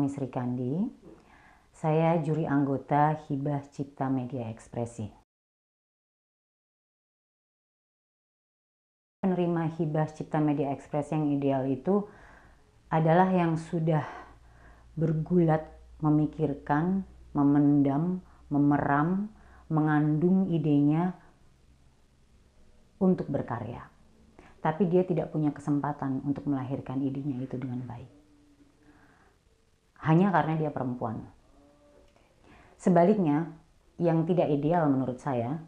Suami Sri Kandi. Saya juri anggota Hibah Cipta Media Ekspresi. Penerima hibah Cipta Media Ekspresi yang ideal itu adalah yang sudah bergulat memikirkan, memendam, memeram, mengandung idenya untuk berkarya. Tapi dia tidak punya kesempatan untuk melahirkan idenya itu dengan baik hanya karena dia perempuan. Sebaliknya, yang tidak ideal menurut saya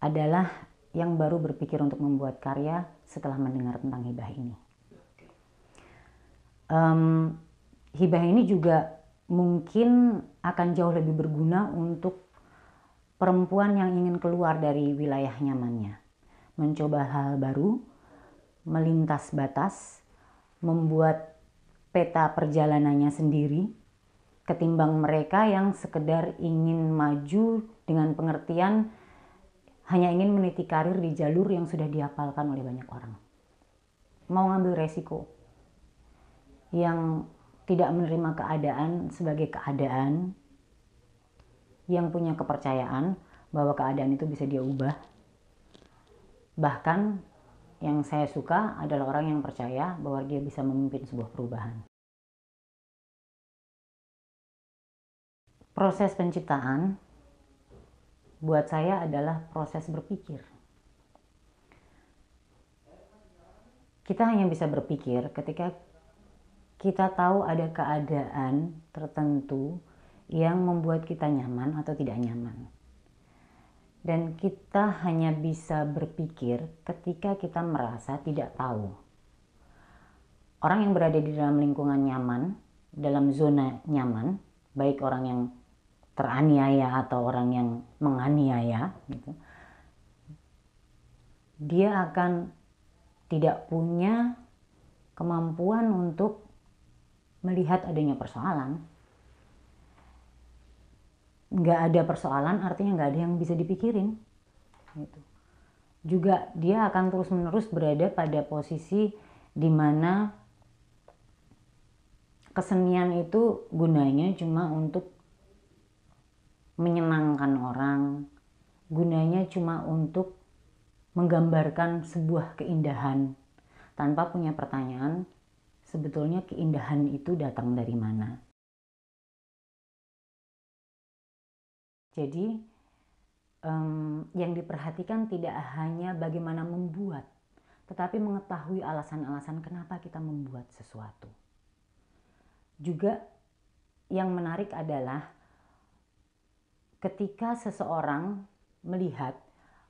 adalah yang baru berpikir untuk membuat karya setelah mendengar tentang hibah ini. Um, hibah ini juga mungkin akan jauh lebih berguna untuk perempuan yang ingin keluar dari wilayah nyamannya, mencoba hal baru, melintas batas, membuat peta perjalanannya sendiri ketimbang mereka yang sekedar ingin maju dengan pengertian hanya ingin meniti karir di jalur yang sudah diapalkan oleh banyak orang. Mau ngambil resiko yang tidak menerima keadaan sebagai keadaan, yang punya kepercayaan bahwa keadaan itu bisa dia ubah, bahkan yang saya suka adalah orang yang percaya bahwa dia bisa memimpin sebuah perubahan. Proses penciptaan buat saya adalah proses berpikir. Kita hanya bisa berpikir ketika kita tahu ada keadaan tertentu yang membuat kita nyaman atau tidak nyaman dan kita hanya bisa berpikir ketika kita merasa tidak tahu. Orang yang berada di dalam lingkungan nyaman, dalam zona nyaman, baik orang yang teraniaya atau orang yang menganiaya, gitu, dia akan tidak punya kemampuan untuk melihat adanya persoalan nggak ada persoalan artinya nggak ada yang bisa dipikirin gitu juga dia akan terus menerus berada pada posisi di mana kesenian itu gunanya cuma untuk menyenangkan orang gunanya cuma untuk menggambarkan sebuah keindahan tanpa punya pertanyaan sebetulnya keindahan itu datang dari mana Jadi um, yang diperhatikan tidak hanya bagaimana membuat, tetapi mengetahui alasan-alasan kenapa kita membuat sesuatu. Juga yang menarik adalah ketika seseorang melihat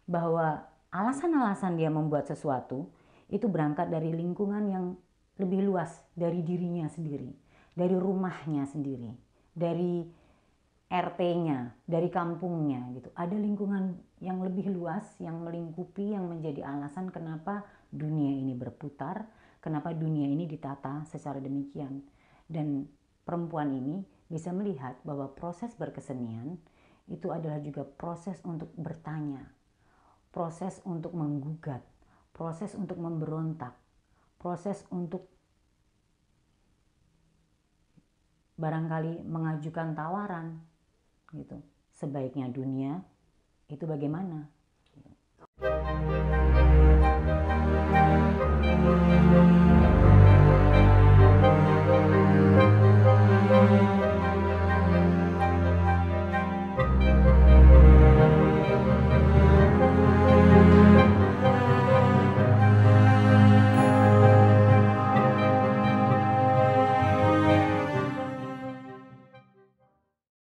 bahwa alasan-alasan dia membuat sesuatu itu berangkat dari lingkungan yang lebih luas dari dirinya sendiri, dari rumahnya sendiri, dari RT-nya, dari kampungnya gitu. Ada lingkungan yang lebih luas yang melingkupi yang menjadi alasan kenapa dunia ini berputar, kenapa dunia ini ditata secara demikian. Dan perempuan ini bisa melihat bahwa proses berkesenian itu adalah juga proses untuk bertanya, proses untuk menggugat, proses untuk memberontak, proses untuk barangkali mengajukan tawaran gitu sebaiknya dunia itu bagaimana